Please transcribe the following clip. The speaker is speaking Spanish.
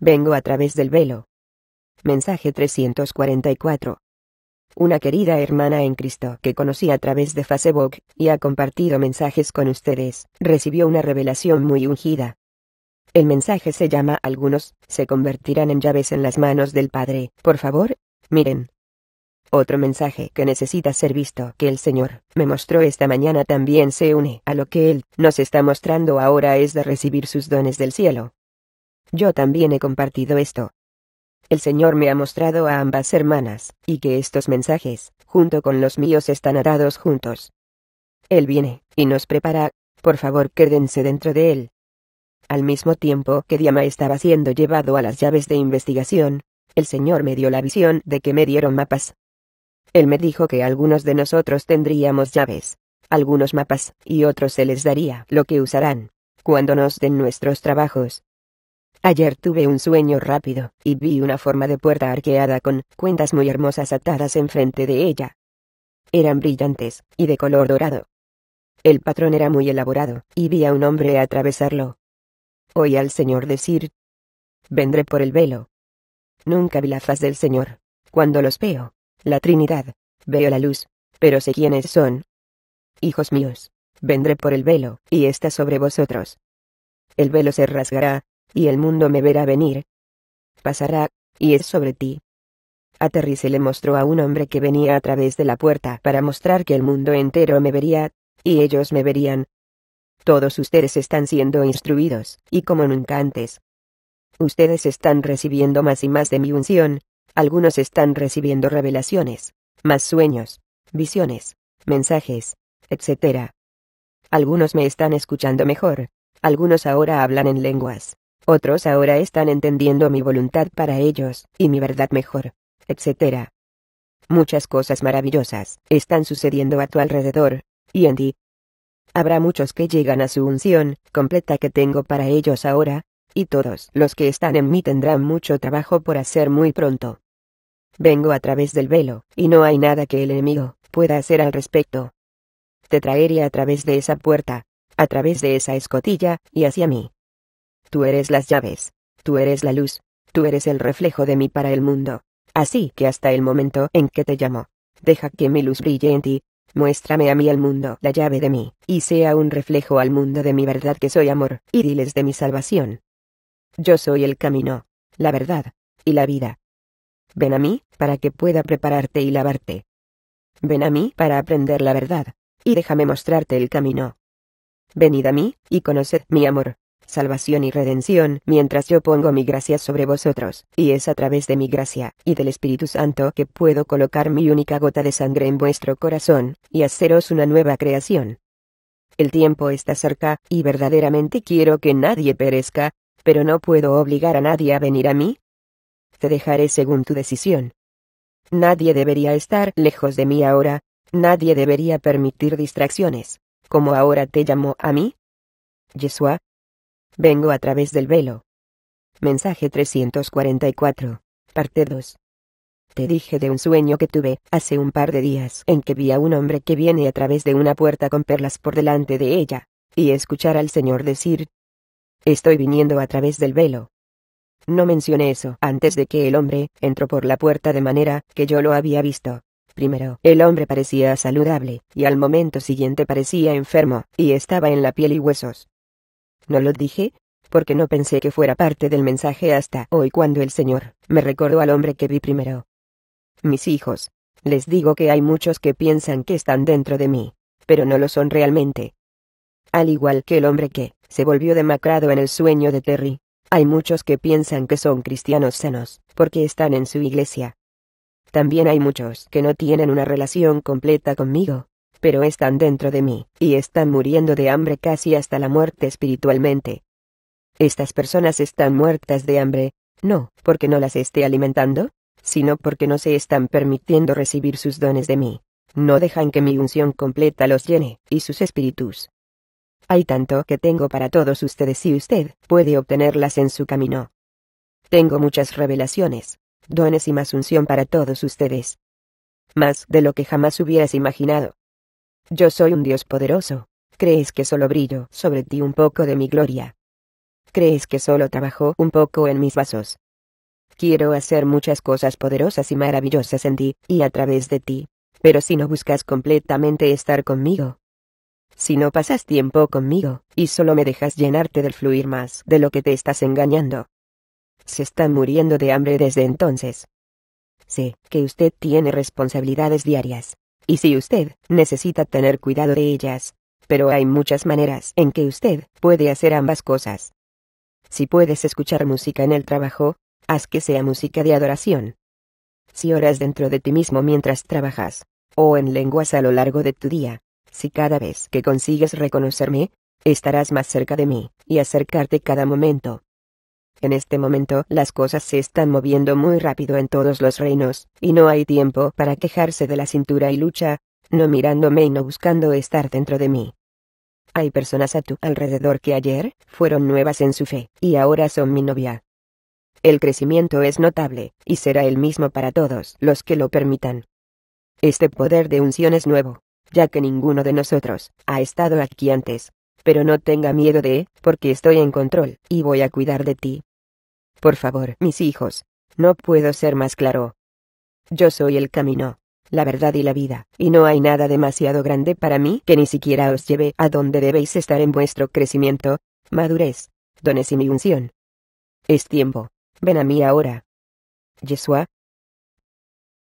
Vengo a través del velo. Mensaje 344. Una querida hermana en Cristo que conocí a través de Facebook y ha compartido mensajes con ustedes, recibió una revelación muy ungida. El mensaje se llama Algunos se convertirán en llaves en las manos del Padre. Por favor, miren. Otro mensaje que necesita ser visto que el Señor me mostró esta mañana también se une a lo que Él nos está mostrando ahora es de recibir sus dones del cielo. Yo también he compartido esto. El Señor me ha mostrado a ambas hermanas, y que estos mensajes, junto con los míos, están atados juntos. Él viene, y nos prepara, por favor quédense dentro de él. Al mismo tiempo que Diama estaba siendo llevado a las llaves de investigación, el Señor me dio la visión de que me dieron mapas. Él me dijo que algunos de nosotros tendríamos llaves, algunos mapas, y otros se les daría lo que usarán, cuando nos den nuestros trabajos. Ayer tuve un sueño rápido, y vi una forma de puerta arqueada con cuentas muy hermosas atadas enfrente de ella. Eran brillantes, y de color dorado. El patrón era muy elaborado, y vi a un hombre atravesarlo. Oí al Señor decir, Vendré por el velo. Nunca vi la faz del Señor. Cuando los veo, la Trinidad, veo la luz, pero sé quiénes son. Hijos míos, vendré por el velo, y está sobre vosotros. El velo se rasgará, y el mundo me verá venir. Pasará, y es sobre ti. aterrice se le mostró a un hombre que venía a través de la puerta para mostrar que el mundo entero me vería, y ellos me verían. Todos ustedes están siendo instruidos, y como nunca antes. Ustedes están recibiendo más y más de mi unción, algunos están recibiendo revelaciones, más sueños, visiones, mensajes, etc. Algunos me están escuchando mejor, algunos ahora hablan en lenguas, otros ahora están entendiendo mi voluntad para ellos, y mi verdad mejor, etc. Muchas cosas maravillosas están sucediendo a tu alrededor, y en ti. Habrá muchos que llegan a su unción completa que tengo para ellos ahora, y todos los que están en mí tendrán mucho trabajo por hacer muy pronto. Vengo a través del velo, y no hay nada que el enemigo pueda hacer al respecto. Te traeré a través de esa puerta, a través de esa escotilla, y hacia mí. Tú eres las llaves. Tú eres la luz. Tú eres el reflejo de mí para el mundo. Así que hasta el momento en que te llamo, deja que mi luz brille en ti. Muéstrame a mí el mundo, la llave de mí, y sea un reflejo al mundo de mi verdad que soy amor, y diles de mi salvación. Yo soy el camino, la verdad, y la vida. Ven a mí, para que pueda prepararte y lavarte. Ven a mí para aprender la verdad, y déjame mostrarte el camino. Venid a mí, y conoced mi amor salvación y redención, mientras yo pongo mi gracia sobre vosotros, y es a través de mi gracia, y del Espíritu Santo que puedo colocar mi única gota de sangre en vuestro corazón, y haceros una nueva creación. El tiempo está cerca, y verdaderamente quiero que nadie perezca, pero no puedo obligar a nadie a venir a mí. Te dejaré según tu decisión. Nadie debería estar lejos de mí ahora, nadie debería permitir distracciones, como ahora te llamo a mí. Yeshua, Vengo a través del velo. Mensaje 344. Parte 2. Te dije de un sueño que tuve, hace un par de días, en que vi a un hombre que viene a través de una puerta con perlas por delante de ella, y escuchar al Señor decir, Estoy viniendo a través del velo. No mencioné eso antes de que el hombre entró por la puerta de manera que yo lo había visto. Primero, el hombre parecía saludable, y al momento siguiente parecía enfermo, y estaba en la piel y huesos. No lo dije, porque no pensé que fuera parte del mensaje hasta hoy cuando el Señor me recordó al hombre que vi primero. Mis hijos, les digo que hay muchos que piensan que están dentro de mí, pero no lo son realmente. Al igual que el hombre que se volvió demacrado en el sueño de Terry, hay muchos que piensan que son cristianos sanos, porque están en su iglesia. También hay muchos que no tienen una relación completa conmigo, pero están dentro de mí, y están muriendo de hambre casi hasta la muerte espiritualmente. Estas personas están muertas de hambre, no porque no las esté alimentando, sino porque no se están permitiendo recibir sus dones de mí. No dejan que mi unción completa los llene, y sus espíritus. Hay tanto que tengo para todos ustedes y usted puede obtenerlas en su camino. Tengo muchas revelaciones, dones y más unción para todos ustedes. Más de lo que jamás hubieras imaginado. Yo soy un Dios poderoso. ¿Crees que solo brillo sobre ti un poco de mi gloria? ¿Crees que solo trabajo un poco en mis vasos? Quiero hacer muchas cosas poderosas y maravillosas en ti, y a través de ti, pero si no buscas completamente estar conmigo. Si no pasas tiempo conmigo, y solo me dejas llenarte del fluir más de lo que te estás engañando. Se están muriendo de hambre desde entonces. Sé que usted tiene responsabilidades diarias, y si usted necesita tener cuidado de ellas. Pero hay muchas maneras en que usted puede hacer ambas cosas. Si puedes escuchar música en el trabajo, haz que sea música de adoración. Si oras dentro de ti mismo mientras trabajas, o en lenguas a lo largo de tu día, si cada vez que consigues reconocerme, estarás más cerca de mí, y acercarte cada momento. En este momento, las cosas se están moviendo muy rápido en todos los reinos, y no hay tiempo para quejarse de la cintura y lucha, no mirándome y no buscando estar dentro de mí. Hay personas a tu alrededor que ayer fueron nuevas en su fe, y ahora son mi novia. El crecimiento es notable, y será el mismo para todos los que lo permitan. Este poder de unción es nuevo, ya que ninguno de nosotros ha estado aquí antes. Pero no tenga miedo de, porque estoy en control, y voy a cuidar de ti, por favor, mis hijos, no puedo ser más claro. Yo soy el camino, la verdad y la vida, y no hay nada demasiado grande para mí que ni siquiera os lleve a donde debéis estar en vuestro crecimiento, madurez, dones y mi unción. Es tiempo, ven a mí ahora. Yeshua,